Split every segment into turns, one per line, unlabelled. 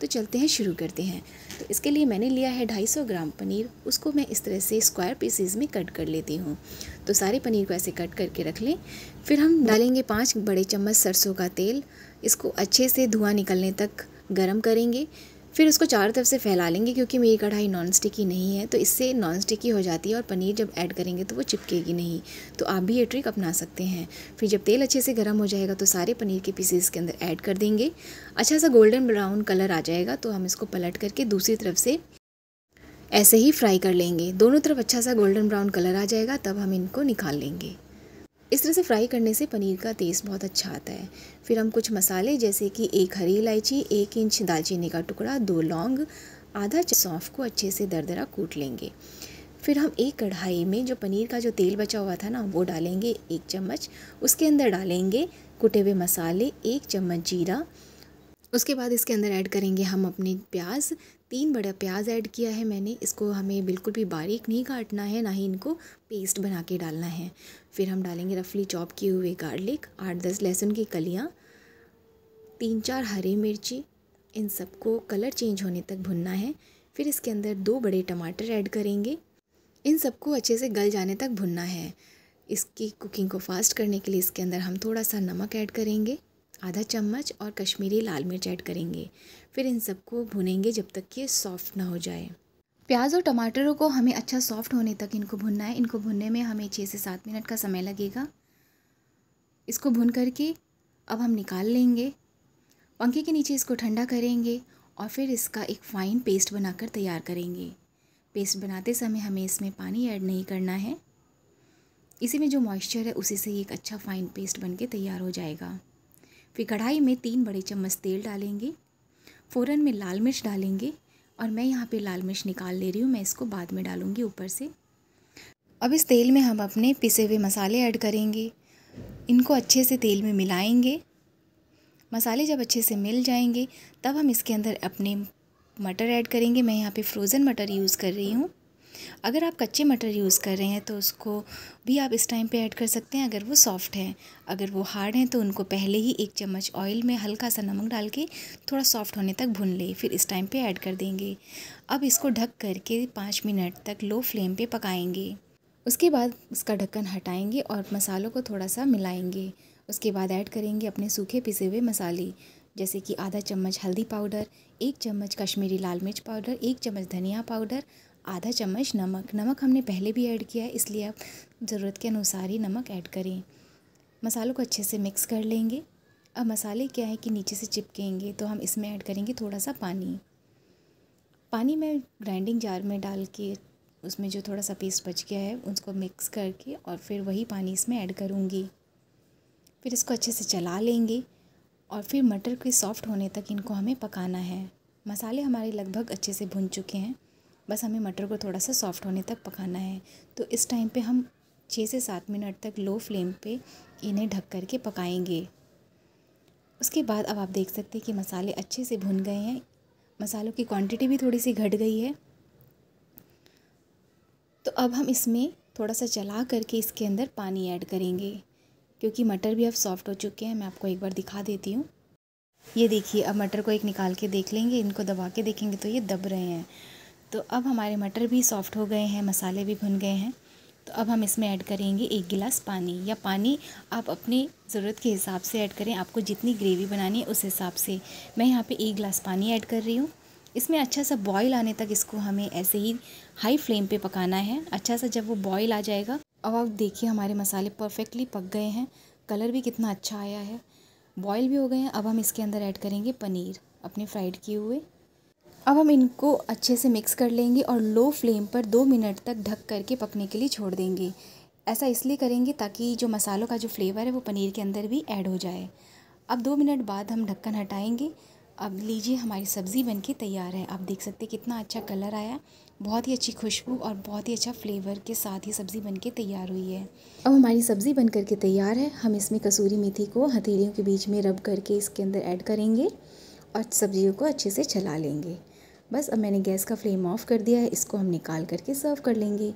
तो चलते हैं शुरू करते हैं तो इसके लिए मैंने लिया है 250 ग्राम पनीर उसको मैं इस तरह से स्क्वायर पीसीज में कट कर लेती हूँ तो सारे पनीर को ऐसे कट करके रख लें फिर हम डालेंगे पाँच बड़े चम्मच सरसों का तेल इसको अच्छे से धुआँ निकलने तक गर्म करेंगे फिर उसको चारों तरफ से फैला लेंगे क्योंकि मेरी कढ़ाई नॉन स्टिकी नहीं है तो इससे नॉन स्टिकी हो जाती है और पनीर जब ऐड करेंगे तो वो चिपकेगी नहीं तो आप भी ये ट्रिक अपना सकते हैं फिर जब तेल अच्छे से गर्म हो जाएगा तो सारे पनीर के पीसेस के अंदर ऐड कर देंगे अच्छा सा गोल्डन ब्राउन कलर आ जाएगा तो हम इसको पलट करके दूसरी तरफ से ऐसे ही फ्राई कर लेंगे दोनों तरफ अच्छा सा गोल्डन ब्राउन कलर आ जाएगा तब हम इनको निकाल लेंगे तरह से फ्राई करने से पनीर का टेस्ट बहुत अच्छा आता है फिर हम कुछ मसाले जैसे कि एक हरी इलायची एक इंच दालचीनी का टुकड़ा दो लौंग आधा सौंफ को अच्छे से दरदरा कूट लेंगे फिर हम एक कढ़ाई में जो पनीर का जो तेल बचा हुआ था ना वो डालेंगे एक चम्मच उसके अंदर डालेंगे कुटे हुए मसाले एक चम्मच जीरा उसके बाद इसके अंदर ऐड करेंगे हम अपने प्याज तीन बड़ा प्याज ऐड किया है मैंने इसको हमें बिल्कुल भी बारीक नहीं काटना है ना ही इनको पेस्ट बना के डालना है फिर हम डालेंगे रफली चॉप किए हुए गार्लिक आठ दस लहसुन की कलियाँ तीन चार हरी मिर्ची इन सबको कलर चेंज होने तक भुनना है फिर इसके अंदर दो बड़े टमाटर ऐड करेंगे इन सबको अच्छे से गल जाने तक भुनना है इसकी कुकिंग को फास्ट करने के लिए इसके अंदर हम थोड़ा सा नमक ऐड करेंगे आधा चम्मच और कश्मीरी लाल मिर्च ऐड करेंगे फिर इन सबको भुनेंगे जब तक कि ये सॉफ्ट ना हो जाए प्याज और टमाटरों को हमें अच्छा सॉफ्ट होने तक इनको भुनना है इनको भुनने में हमें छः से सात मिनट का समय लगेगा इसको भुन करके अब हम निकाल लेंगे पंखे के नीचे इसको ठंडा करेंगे और फिर इसका एक फ़ाइन पेस्ट बनाकर तैयार करेंगे पेस्ट बनाते समय हमें इसमें पानी ऐड नहीं करना है इसी में जो मॉइस्चर है उसी से एक अच्छा फ़ाइन पेस्ट बनके तैयार हो जाएगा फिर कढ़ाई में तीन बड़े चम्मच तेल डालेंगे फ़ौरन में लाल मिर्च डालेंगे और मैं यहाँ पे लाल मिर्च निकाल ले रही हूँ मैं इसको बाद में डालूँगी ऊपर से अब इस तेल में हम अपने पिसे हुए मसाले ऐड करेंगे इनको अच्छे से तेल में मिलाएंगे मसाले जब अच्छे से मिल जाएंगे तब हम इसके अंदर अपने मटर ऐड करेंगे मैं यहाँ पे फ्रोज़न मटर यूज़ कर रही हूँ अगर आप कच्चे मटर यूज़ कर रहे हैं तो उसको भी आप इस टाइम पे ऐड कर सकते हैं अगर वो सॉफ्ट हैं अगर वो हार्ड हैं तो उनको पहले ही एक चम्मच ऑयल में हल्का सा नमक डाल के थोड़ा सॉफ्ट होने तक भून लें फिर इस टाइम पे ऐड कर देंगे अब इसको ढक करके पाँच मिनट तक लो फ्लेम पर पकाएँगे उसके बाद उसका ढक्कन हटाएंगे और मसालों को थोड़ा सा मिलाएँगे उसके बाद ऐड करेंगे अपने सूखे पिसे हुए मसाले जैसे कि आधा चम्मच हल्दी पाउडर एक चम्मच कश्मीरी लाल मिर्च पाउडर एक चम्मच धनिया पाउडर आधा चम्मच नमक नमक हमने पहले भी ऐड किया है इसलिए आप ज़रूरत के अनुसार ही नमक ऐड करें मसालों को अच्छे से मिक्स कर लेंगे अब मसाले क्या है कि नीचे से चिपकेंगे तो हम इसमें ऐड करेंगे थोड़ा सा पानी पानी मैं ग्राइंडिंग जार में डाल के उसमें जो थोड़ा सा पेस्ट बच गया है उसको मिक्स करके और फिर वही पानी इसमें ऐड करूँगी फिर इसको अच्छे से चला लेंगे और फिर मटर के सॉफ्ट होने तक इनको हमें पकाना है मसाले हमारे लगभग अच्छे से भुन चुके हैं बस हमें मटर को थोड़ा सा सॉफ्ट होने तक पकाना है तो इस टाइम पे हम छः से सात मिनट तक लो फ्लेम पे इन्हें ढक कर के पकाएंगे उसके बाद अब आप देख सकते हैं कि मसाले अच्छे से भुन गए हैं मसालों की क्वांटिटी भी थोड़ी सी घट गई है तो अब हम इसमें थोड़ा सा चला करके इसके अंदर पानी ऐड करेंगे क्योंकि मटर भी अब सॉफ़्ट हो चुके हैं मैं आपको एक बार दिखा देती हूँ ये देखिए अब मटर को एक निकाल के देख लेंगे इनको दबा के देखेंगे तो ये दब रहे हैं तो अब हमारे मटर भी सॉफ़्ट हो गए हैं मसाले भी भुन गए हैं तो अब हम इसमें ऐड करेंगे एक गिलास पानी या पानी आप अपनी ज़रूरत के हिसाब से ऐड करें आपको जितनी ग्रेवी बनानी है उस हिसाब से मैं यहाँ पे एक गिलास पानी ऐड कर रही हूँ इसमें अच्छा सा बॉईल आने तक इसको हमें ऐसे ही हाई फ्लेम पे पकाना है अच्छा सा जब वो बॉईल आ जाएगा अब आप देखिए हमारे मसाले परफेक्टली पक गए हैं कलर भी कितना अच्छा आया है बॉयल भी हो गए हैं अब हम इसके अंदर ऐड करेंगे पनीर अपने फ्राइड किए हुए अब हम इनको अच्छे से मिक्स कर लेंगे और लो फ्लेम पर दो मिनट तक ढक करके पकने के लिए छोड़ देंगे ऐसा इसलिए करेंगे ताकि जो मसालों का जो फ्लेवर है वो पनीर के अंदर भी ऐड हो जाए अब दो मिनट बाद हम ढक्कन हटाएंगे अब लीजिए हमारी सब्ज़ी बनके तैयार है आप देख सकते हैं कितना अच्छा कलर आया बहुत ही अच्छी खुशबू और बहुत ही अच्छा फ्लेवर के साथ ही सब्ज़ी बनके तैयार हुई है अब हमारी सब्ज़ी बन करके तैयार है हम इसमें कसूरी मेथी को हथेलियों के बीच में रब करके इसके अंदर ऐड करेंगे और सब्जियों को अच्छे से चला लेंगे बस अब मैंने गैस का फ्लेम ऑफ कर दिया है इसको हम निकाल करके सर्व कर लेंगे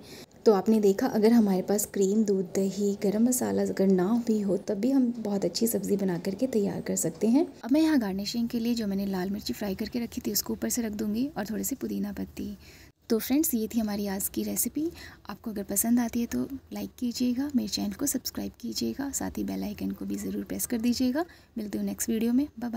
तो आपने देखा अगर हमारे पास क्रीम दूध दही गरम मसाला अगर ना भी हो तब भी हम बहुत अच्छी सब्ज़ी बना करके तैयार कर सकते हैं अब मैं यहाँ गार्निशिंग के लिए जो मैंने लाल मिर्ची फ्राई करके रखी थी उसको ऊपर से रख दूँगी और थोड़ी सी पुदीना पत्ती तो फ्रेंड्स ये थी हमारी आज की रेसिपी आपको अगर पसंद आती है तो लाइक कीजिएगा मेरे चैनल को सब्सक्राइब कीजिएगा साथ ही बेलाइकन को भी ज़रूर प्रेस कर दीजिएगा मिलते हो नेक्स्ट वीडियो में बाय